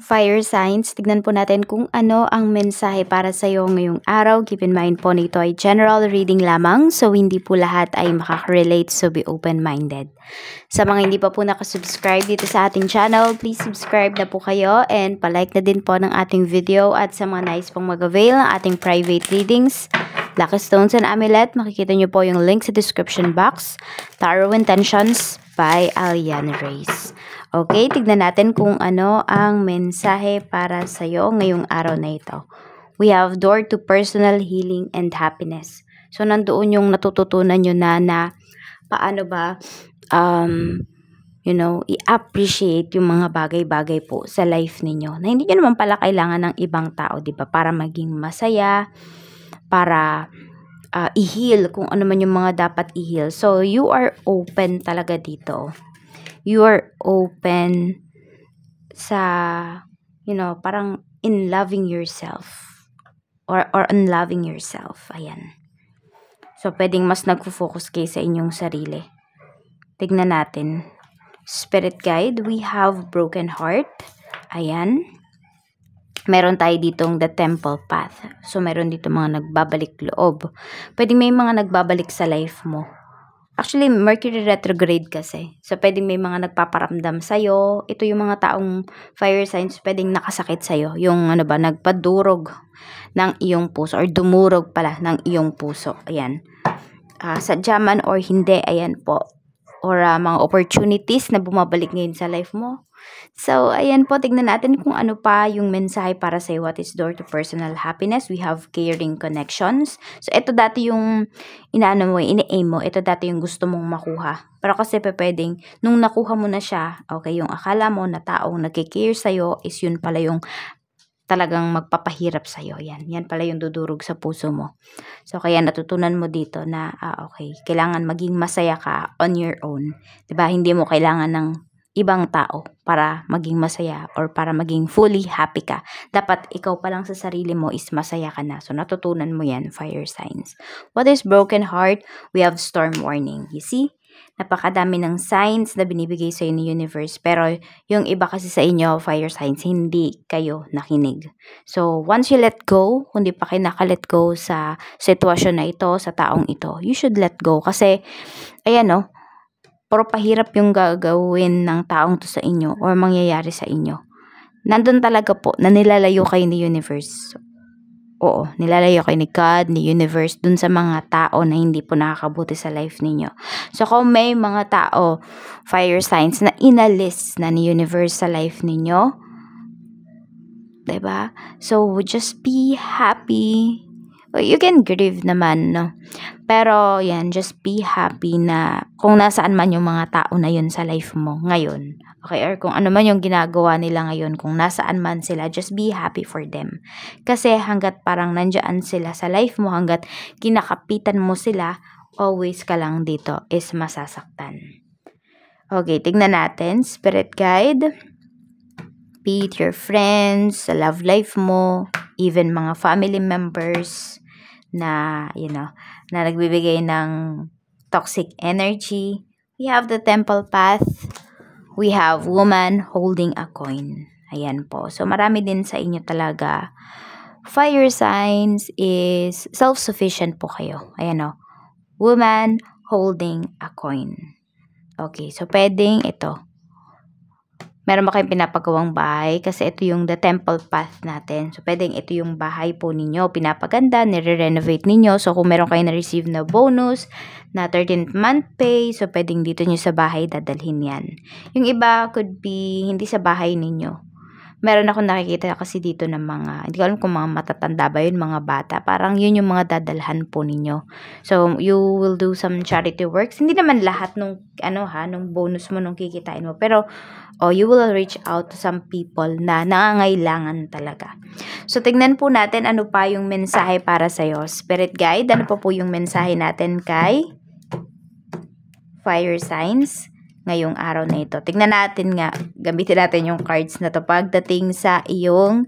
Fire signs, tignan po natin kung ano ang mensahe para sa iyo ngayong araw. Keep in mind po nito ay general reading lamang so hindi po lahat ay makaka-relate so be open-minded. Sa mga hindi pa po nakasubscribe dito sa ating channel, please subscribe na po kayo and palike na din po ng ating video at sa mga nice pong mag-avail ng ating private readings. Lucky Stones and Amulet, makikita nyo po yung link sa description box. Tarot Intentions, by Alian Reyes. Okay, tignan natin kung ano ang mensahe para sa iyo ngayong araw na ito. We have door to personal healing and happiness. So, nandoon yung natututunan niyo na na paano ba um, you know, i-appreciate yung mga bagay-bagay po sa life ninyo na hindi niyo naman pala kailangan ng ibang tao, di ba? Para maging masaya, para uh, i-heal kung ano man yung mga dapat i-heal. So, you are open talaga dito. You are open sa, you know, parang in loving yourself or, or unloving yourself. Ayan. So, pwedeng mas nagfo-focus kayo sa inyong sarili. Tignan natin. Spirit guide, we have broken heart. Ayan meron tayo ditong the temple path. So, meron dito mga nagbabalik loob. Pwede may mga nagbabalik sa life mo. Actually, Mercury retrograde kasi. So, pwedeng may mga nagpaparamdam sa'yo. Ito yung mga taong fire signs pwedeng nakasakit sa'yo. Yung ano ba, nagpadurog ng iyong puso or dumurog pala ng iyong puso. Ayan. Uh, ah, sadya man or hindi, ayan po. Or uh, mga opportunities na bumabalik ngayon sa life mo. So, ayan po, tignan natin kung ano pa yung mensahe para sa What is Door to Personal Happiness. We have caring connections. So, ito dati yung inaano mo, ini-aim mo. Ito dati yung gusto mong makuha. Pero kasi pwedeng, nung nakuha mo na siya, okay, yung akala mo na taong nagkikare sa'yo is yun pala yung talagang magpapahirap sa'yo. Yan. Yan pala yung dudurog sa puso mo. So, kaya natutunan mo dito na, ah, okay, kailangan maging masaya ka on your own. ba diba? Hindi mo kailangan ng ibang tao para maging masaya or para maging fully happy ka. Dapat ikaw pa lang sa sarili mo is masaya ka na. So natutunan mo yan, fire signs. What is broken heart? We have storm warning. You see? Napakadami ng signs na binibigay sa ni universe. Pero yung iba kasi sa inyo, fire signs, hindi kayo nakinig. So, once you let go, hindi di pa kayo nakalet go sa sitwasyon na ito, sa taong ito, you should let go. Kasi, ayan oh, pero pahirap yung gagawin ng taong to sa inyo or mangyayari sa inyo. Nandun talaga po na nilalayo kayo ni universe. Oo, nilalayo kayo ni God, ni universe, dun sa mga tao na hindi po nakakabuti sa life ninyo. So kung may mga tao, fire signs, na inalis na ni universe sa life ninyo, 'di ba? So just be happy you can grieve naman, no? Pero, yan, just be happy na kung nasaan man yung mga tao na yun sa life mo ngayon. Okay, or kung ano man yung ginagawa nila ngayon, kung nasaan man sila, just be happy for them. Kasi hanggat parang nandyan sila sa life mo, hanggat kinakapitan mo sila, always ka lang dito is masasaktan. Okay, tignan natin, spirit guide. Be your friends, sa love life mo, even mga family members na, you know, na nagbibigay ng toxic energy. We have the temple path. We have woman holding a coin. Ayan po. So, marami din sa inyo talaga. Fire signs is self-sufficient po kayo. Ayan oh Woman holding a coin. Okay. So, pwedeng ito meron ba kayong pinapagawang bahay? Kasi ito yung the temple path natin. So, pwedeng ito yung bahay po ninyo. Pinapaganda, nire-renovate ninyo. So, kung meron kayong na-receive na bonus, na 13th month pay, so pwedeng dito nyo sa bahay dadalhin yan. Yung iba could be hindi sa bahay ninyo meron ako nakikita kasi dito ng mga, hindi ko alam kung mga matatanda ba yun, mga bata. Parang yun yung mga dadalhan po ninyo. So, you will do some charity works. Hindi naman lahat nung, ano ha, nung bonus mo, nung kikitain mo. Pero, oh, you will reach out to some people na nangangailangan talaga. So, tignan po natin ano pa yung mensahe para sa'yo. Spirit guide, ano po po yung mensahe natin kay fire signs ngayong araw na ito. Tingnan natin nga, gamitin natin yung cards na to pagdating sa iyong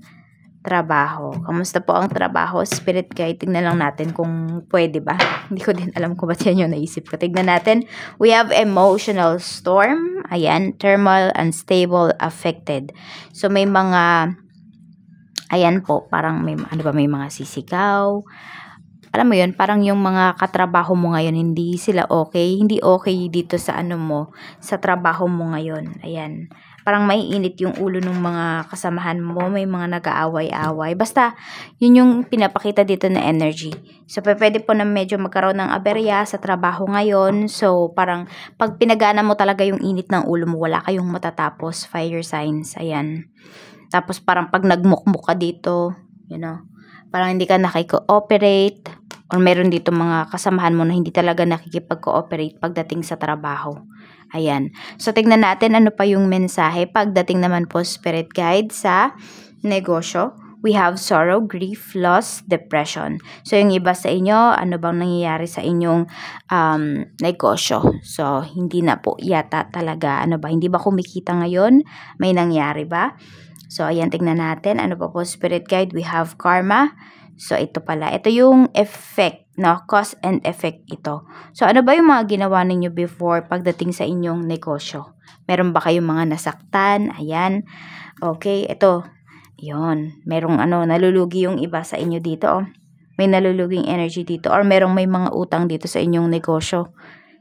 trabaho. Kamusta po ang trabaho? Spirit guide, tingnan lang natin kung pwede ba. Hindi ko din alam kung ba't yan yung naisip ko. Tingnan natin. We have emotional storm. Ayan, thermal, unstable, affected. So, may mga, ayan po, parang may, ano ba, may mga sisigaw, alam mo yun, parang yung mga katrabaho mo ngayon, hindi sila okay, hindi okay dito sa ano mo, sa trabaho mo ngayon. Ayan. Parang maiinit yung ulo ng mga kasamahan mo, may mga nag-aaway-away. Basta, yun yung pinapakita dito na energy. So, pwede po na medyo magkaroon ng aberya sa trabaho ngayon. So, parang pag pinagana mo talaga yung init ng ulo mo, wala kayong matatapos. Fire signs, ayan. Tapos parang pag nagmukmuk ka dito, you know, parang hindi ka nakiko-operate or meron dito mga kasamahan mo na hindi talaga nakikipag-cooperate pagdating sa trabaho. Ayan. So, tignan natin ano pa yung mensahe pagdating naman po spirit guide sa negosyo we have sorrow, grief, loss, depression. So, yung iba sa inyo, ano bang nangyayari sa inyong um, negosyo? So, hindi na po yata talaga, ano ba, hindi ba kumikita ngayon? May nangyari ba? So, ayan, tignan natin. Ano pa po, spirit guide? We have karma. So, ito pala. Ito yung effect, no? Cause and effect ito. So, ano ba yung mga ginawa ninyo before pagdating sa inyong negosyo? Meron ba kayong mga nasaktan? Ayan. Okay, ito. Yon, merong ano, nalulugi yung iba sa inyo dito, oh. May naluluging energy dito or merong may mga utang dito sa inyong negosyo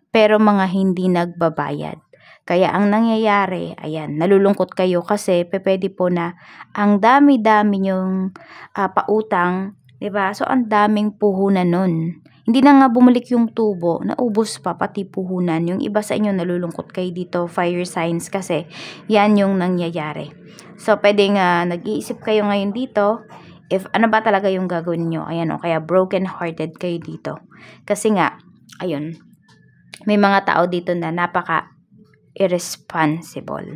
pero mga hindi nagbabayad. Kaya ang nangyayari, ayan, nalulungkot kayo kasi pwede po na ang dami-dami yung uh, ah, pautang, 'di ba? So ang daming puhunan nun. Hindi na nga bumalik yung tubo, naubos pa pati puhunan. Yung iba sa inyo nalulungkot kay dito, fire signs kasi yan yung nangyayari. So, pwede nga nag-iisip kayo ngayon dito if ano ba talaga yung gagawin niyo? Ayan o, kaya broken hearted kayo dito. Kasi nga, ayun, may mga tao dito na napaka irresponsible.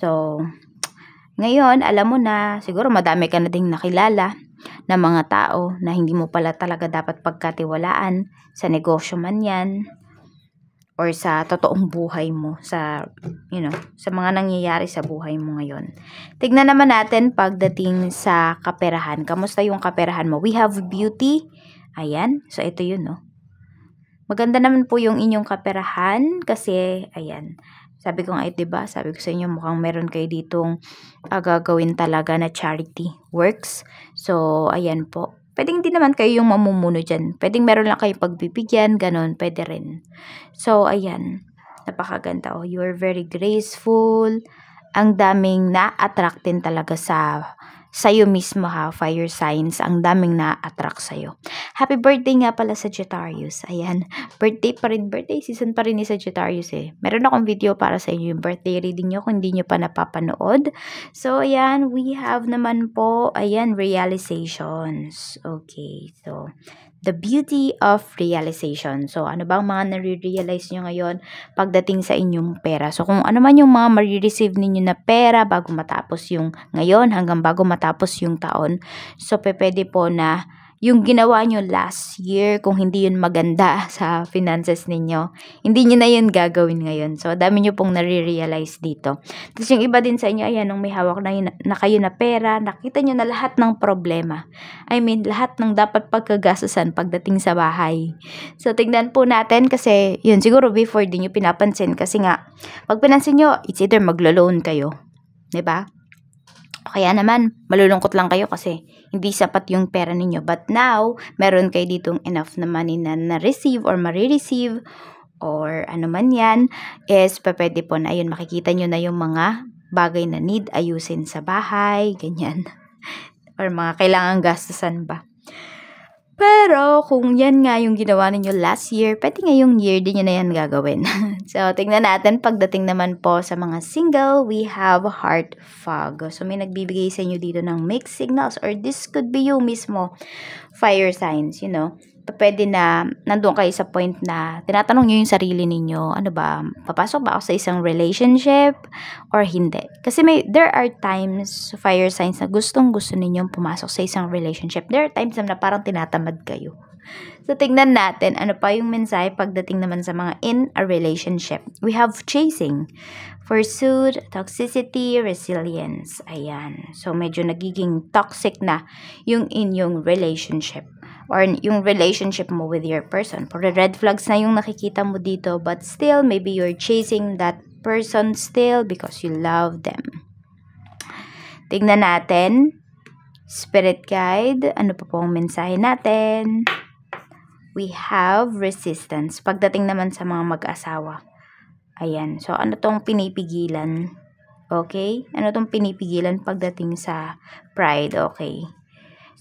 So, ngayon, alam mo na, siguro madami ka na ding nakilala ng mga tao na hindi mo pala talaga dapat pagkatiwalaan sa negosyo man yan or sa totoong buhay mo sa you know sa mga nangyayari sa buhay mo ngayon. Tignan naman natin pagdating sa kaperahan. Kamusta yung kaperahan mo? We have beauty. Ayan, so ito yun no. Maganda naman po yung inyong kaperahan kasi ayan, sabi ko nga, eh, diba? Sabi ko sa inyo, mukhang meron kayo ditong uh, gagawin talaga na charity works. So, ayan po. Pwedeng hindi naman kayo yung mamumuno dyan. Pwedeng meron lang kayo pagbibigyan, ganun. Pwede rin. So, ayan. Napakaganda. Oh, you are very graceful. Ang daming na attractin talaga sa sa'yo mismo ha, fire signs, ang daming na-attract sa'yo. Happy birthday nga pala Sagittarius. Ayan, birthday pa rin, birthday season pa rin ni Sagittarius eh. Meron akong video para sa inyo yung birthday reading nyo kung hindi nyo pa napapanood. So, ayan, we have naman po, ayan, realizations. Okay, so, the beauty of realization. So, ano ba ang mga nare-realize nyo ngayon pagdating sa inyong pera? So, kung ano man yung mga mare-receive ninyo na pera bago matapos yung ngayon hanggang bago matapos matapos yung taon. So, pwede po na yung ginawa nyo last year, kung hindi yun maganda sa finances ninyo, hindi nyo na yun gagawin ngayon. So, dami nyo pong nare-realize dito. Tapos yung iba din sa inyo, ayan, nung may hawak na, yun, na kayo na pera, nakita nyo na lahat ng problema. I mean, lahat ng dapat pagkagastusan pagdating sa bahay. So, tingnan po natin kasi, yun, siguro before din nyo pinapansin kasi nga, pag pinansin nyo, it's either maglo-loan kayo. ba? Diba? O kaya naman, malulungkot lang kayo kasi hindi sapat yung pera ninyo. But now, meron kayo ditong enough na money na na-receive or ma-receive or ano man yan, is pwede po na ayun, makikita nyo na yung mga bagay na need ayusin sa bahay, ganyan. or mga kailangan gastusan ba. Pero kung yan nga yung ginawa ninyo last year, pwede ngayong year din yun na yan gagawin. so, tingnan natin pagdating naman po sa mga single, we have heart fog. So, may nagbibigay sa inyo dito ng mixed signals or this could be you mismo, fire signs, you know pwede na nandoon kayo sa point na tinatanong niyo yung sarili ninyo, ano ba, papasok ba ako sa isang relationship or hindi? Kasi may, there are times, fire signs, na gustong gusto ninyong pumasok sa isang relationship. There are times na parang tinatamad kayo. So, tignan natin ano pa yung mensahe pagdating naman sa mga in a relationship. We have chasing, pursuit, toxicity, resilience. Ayan. So, medyo nagiging toxic na yung inyong relationship or yung relationship mo with your person. Puro red flags na yung nakikita mo dito but still maybe you're chasing that person still because you love them. Tingnan natin. Spirit guide, ano pa po ang mensahe natin? We have resistance. Pagdating naman sa mga mag-asawa. Ayan. So, ano tong pinipigilan? Okay? Ano tong pinipigilan pagdating sa pride? Okay.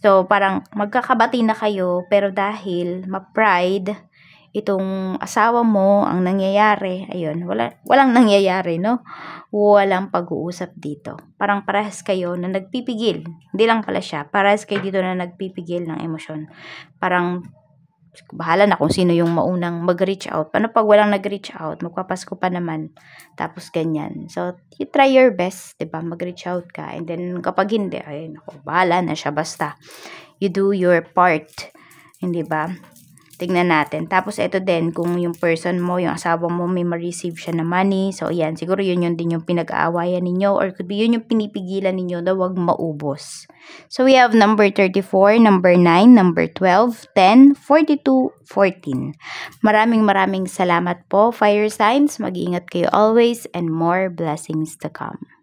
So, parang magkakabati na kayo, pero dahil ma-pride itong asawa mo, ang nangyayari, ayun, wala, walang nangyayari, no? Walang pag-uusap dito. Parang parehas kayo na nagpipigil. Hindi lang pala siya, parehas kayo dito na nagpipigil ng emosyon. Parang bahala na kung sino yung maunang mag-reach out. Paano pag walang nag-reach out? Magpapasko pa naman. Tapos ganyan. So, you try your best, di ba? Mag-reach out ka. And then, kapag hindi, ay, naku, bahala na siya. Basta, you do your part. Hindi ba? Tingnan natin. Tapos, ito din, kung yung person mo, yung asawa mo, may ma-receive siya na money. So, yan. Siguro yun yun din yung pinag-aawayan ninyo or could be yun yung pinipigilan ninyo na wag maubos. So, we have number 34, number 9, number 12, 10, 42, 14. Maraming maraming salamat po, fire signs. Mag-iingat kayo always and more blessings to come.